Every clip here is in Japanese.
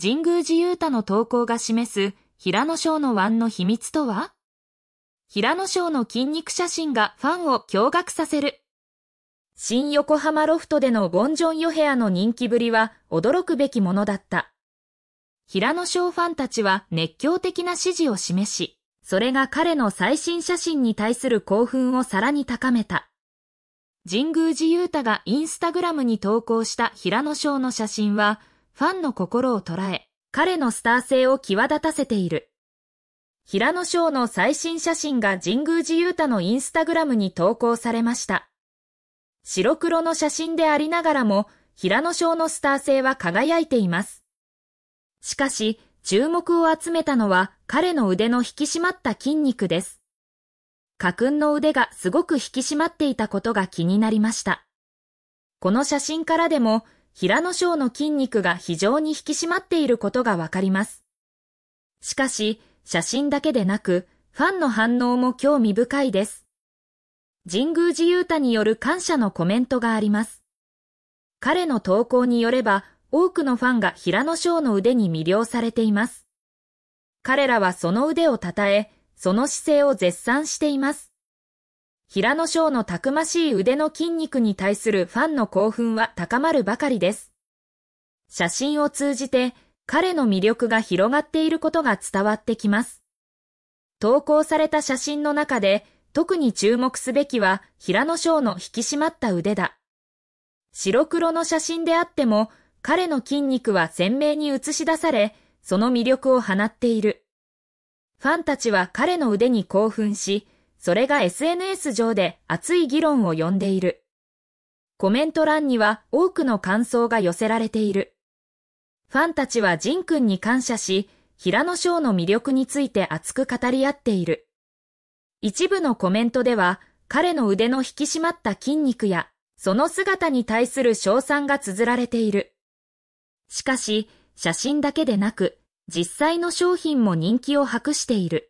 神宮寺勇太の投稿が示す平野翔の腕の秘密とは平野翔の筋肉写真がファンを驚愕させる。新横浜ロフトでのゴンジョン・ヨヘアの人気ぶりは驚くべきものだった。平野翔ファンたちは熱狂的な支持を示し、それが彼の最新写真に対する興奮をさらに高めた。神宮寺勇太がインスタグラムに投稿した平野翔の写真は、ファンの心を捉え、彼のスター性を際立たせている。平野翔の最新写真が神宮寺勇太のインスタグラムに投稿されました。白黒の写真でありながらも、平野翔のスター性は輝いています。しかし、注目を集めたのは彼の腕の引き締まった筋肉です。家訓の腕がすごく引き締まっていたことが気になりました。この写真からでも、平野省の筋肉が非常に引き締まっていることがわかります。しかし、写真だけでなく、ファンの反応も興味深いです。神宮寺勇太による感謝のコメントがあります。彼の投稿によれば、多くのファンが平野翔の腕に魅了されています。彼らはその腕を称え、その姿勢を絶賛しています。平野翔のたくましい腕の筋肉に対するファンの興奮は高まるばかりです。写真を通じて彼の魅力が広がっていることが伝わってきます。投稿された写真の中で特に注目すべきは平野翔の引き締まった腕だ。白黒の写真であっても彼の筋肉は鮮明に映し出され、その魅力を放っている。ファンたちは彼の腕に興奮し、それが SNS 上で熱い議論を呼んでいる。コメント欄には多くの感想が寄せられている。ファンたちはジン君に感謝し、平野翔の魅力について熱く語り合っている。一部のコメントでは、彼の腕の引き締まった筋肉や、その姿に対する賞賛が綴られている。しかし、写真だけでなく、実際の商品も人気を博している。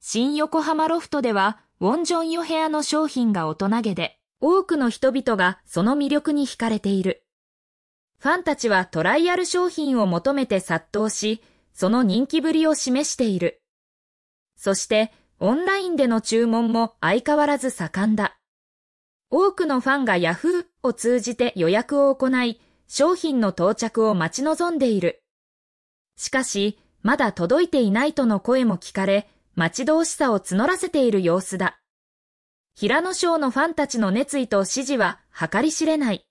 新横浜ロフトでは、ウォンジョンヨヘアの商品が大人げで、多くの人々がその魅力に惹かれている。ファンたちはトライアル商品を求めて殺到し、その人気ぶりを示している。そして、オンラインでの注文も相変わらず盛んだ。多くのファンが Yahoo を通じて予約を行い、商品の到着を待ち望んでいる。しかし、まだ届いていないとの声も聞かれ、待ち遠しさを募らせている様子だ。平野翔のファンたちの熱意と支持は計り知れない。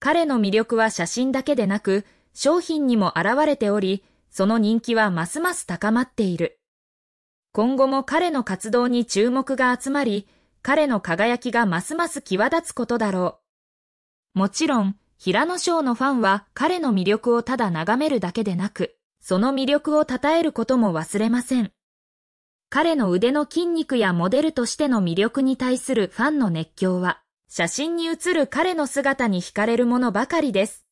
彼の魅力は写真だけでなく、商品にも現れており、その人気はますます高まっている。今後も彼の活動に注目が集まり、彼の輝きがますます際立つことだろう。もちろん、平野翔のファンは彼の魅力をただ眺めるだけでなく、その魅力を称えることも忘れません。彼の腕の筋肉やモデルとしての魅力に対するファンの熱狂は、写真に写る彼の姿に惹かれるものばかりです。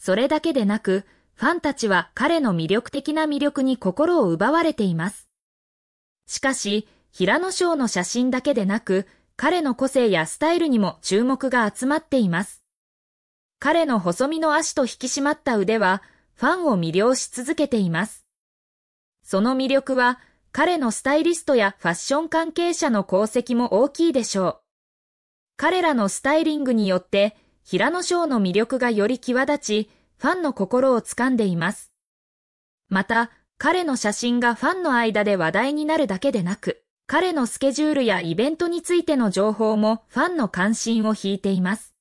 それだけでなく、ファンたちは彼の魅力的な魅力に心を奪われています。しかし、平野翔の写真だけでなく、彼の個性やスタイルにも注目が集まっています。彼の細身の足と引き締まった腕は、ファンを魅了し続けています。その魅力は、彼のスタイリストやファッション関係者の功績も大きいでしょう。彼らのスタイリングによって、平野翔の魅力がより際立ち、ファンの心を掴んでいます。また、彼の写真がファンの間で話題になるだけでなく、彼のスケジュールやイベントについての情報もファンの関心を引いています。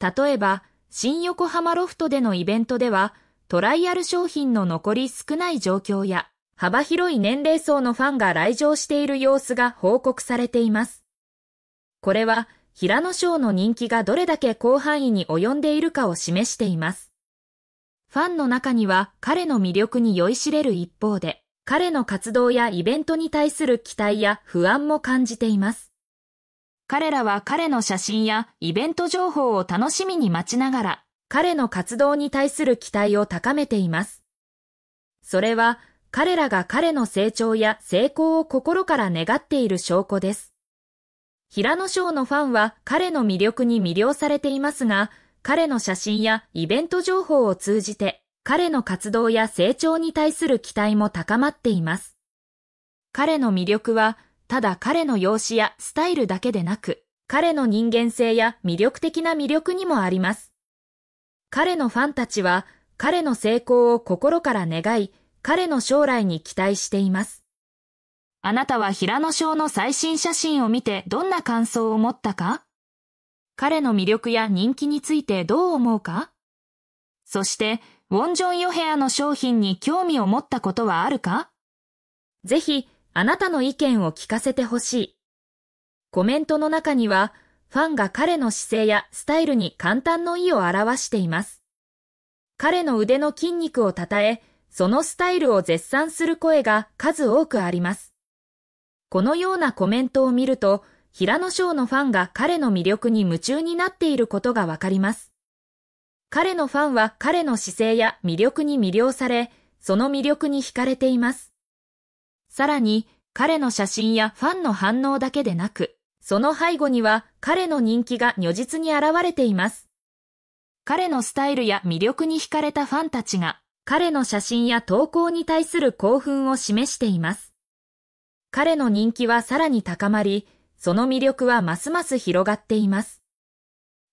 例えば、新横浜ロフトでのイベントでは、トライアル商品の残り少ない状況や、幅広い年齢層のファンが来場している様子が報告されています。これは、平野賞の人気がどれだけ広範囲に及んでいるかを示しています。ファンの中には彼の魅力に酔いしれる一方で、彼の活動やイベントに対する期待や不安も感じています。彼らは彼の写真やイベント情報を楽しみに待ちながら、彼の活動に対する期待を高めています。それは彼らが彼の成長や成功を心から願っている証拠です。平野翔のファンは彼の魅力に魅了されていますが、彼の写真やイベント情報を通じて、彼の活動や成長に対する期待も高まっています。彼の魅力は、ただ彼の容姿やスタイルだけでなく、彼の人間性や魅力的な魅力にもあります。彼のファンたちは、彼の成功を心から願い、彼の将来に期待しています。あなたは平野翔の最新写真を見てどんな感想を持ったか彼の魅力や人気についてどう思うかそして、ウォンジョン・ヨヘアの商品に興味を持ったことはあるかぜひ、あなたの意見を聞かせてほしい。コメントの中には、ファンが彼の姿勢やスタイルに簡単の意を表しています。彼の腕の筋肉を称え、そのスタイルを絶賛する声が数多くあります。このようなコメントを見ると、平野翔のファンが彼の魅力に夢中になっていることがわかります。彼のファンは彼の姿勢や魅力に魅了され、その魅力に惹かれています。さらに、彼の写真やファンの反応だけでなく、その背後には彼の人気が如実に現れています。彼のスタイルや魅力に惹かれたファンたちが、彼の写真や投稿に対する興奮を示しています。彼の人気はさらに高まり、その魅力はますます広がっています。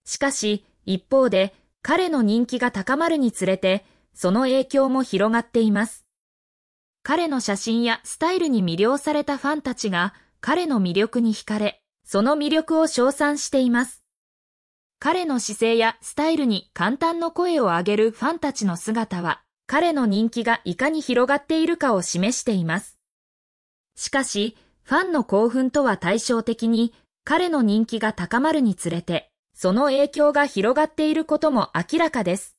しかし、一方で、彼の人気が高まるにつれて、その影響も広がっています。彼の写真やスタイルに魅了されたファンたちが、彼の魅力に惹かれ、その魅力を称賛しています。彼の姿勢やスタイルに簡単の声を上げるファンたちの姿は、彼の人気がいかに広がっているかを示しています。しかし、ファンの興奮とは対照的に、彼の人気が高まるにつれて、その影響が広がっていることも明らかです。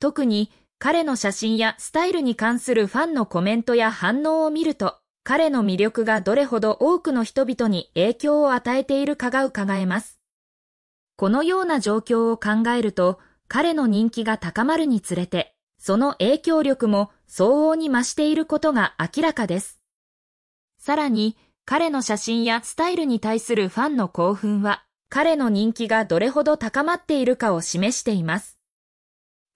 特に、彼の写真やスタイルに関するファンのコメントや反応を見ると、彼の魅力がどれほど多くの人々に影響を与えているかが伺えます。このような状況を考えると、彼の人気が高まるにつれて、その影響力も相応に増していることが明らかです。さらに、彼の写真やスタイルに対するファンの興奮は、彼の人気がどれほど高まっているかを示しています。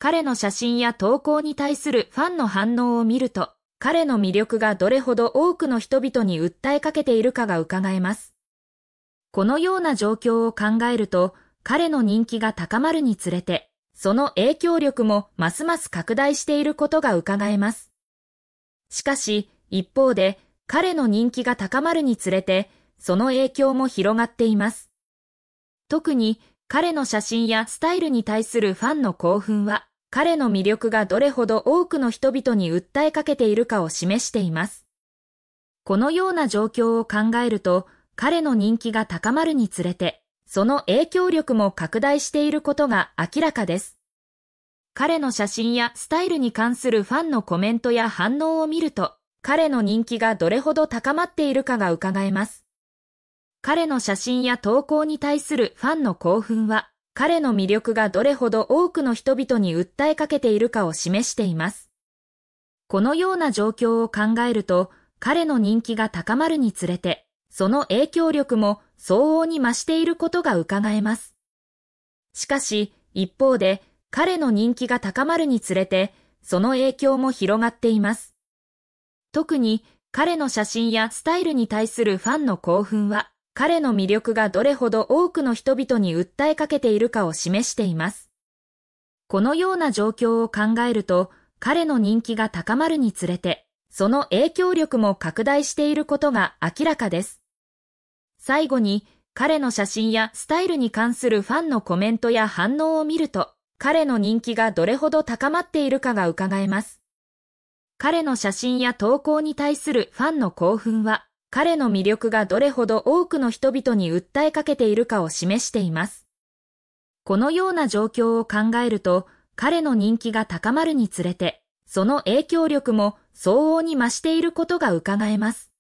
彼の写真や投稿に対するファンの反応を見ると、彼の魅力がどれほど多くの人々に訴えかけているかが伺えます。このような状況を考えると、彼の人気が高まるにつれて、その影響力もますます拡大していることが伺えます。しかし、一方で、彼の人気が高まるにつれて、その影響も広がっています。特に、彼の写真やスタイルに対するファンの興奮は、彼の魅力がどれほど多くの人々に訴えかけているかを示しています。このような状況を考えると、彼の人気が高まるにつれて、その影響力も拡大していることが明らかです。彼の写真やスタイルに関するファンのコメントや反応を見ると、彼の人気がどれほど高まっているかが伺えます。彼の写真や投稿に対するファンの興奮は、彼の魅力がどれほど多くの人々に訴えかけているかを示しています。このような状況を考えると、彼の人気が高まるにつれて、その影響力も相応に増していることが伺えます。しかし、一方で、彼の人気が高まるにつれて、その影響も広がっています。特に、彼の写真やスタイルに対するファンの興奮は、彼の魅力がどれほど多くの人々に訴えかけているかを示しています。このような状況を考えると、彼の人気が高まるにつれて、その影響力も拡大していることが明らかです。最後に、彼の写真やスタイルに関するファンのコメントや反応を見ると、彼の人気がどれほど高まっているかが伺えます。彼の写真や投稿に対するファンの興奮は、彼の魅力がどれほど多くの人々に訴えかけているかを示しています。このような状況を考えると、彼の人気が高まるにつれて、その影響力も相応に増していることが伺えます。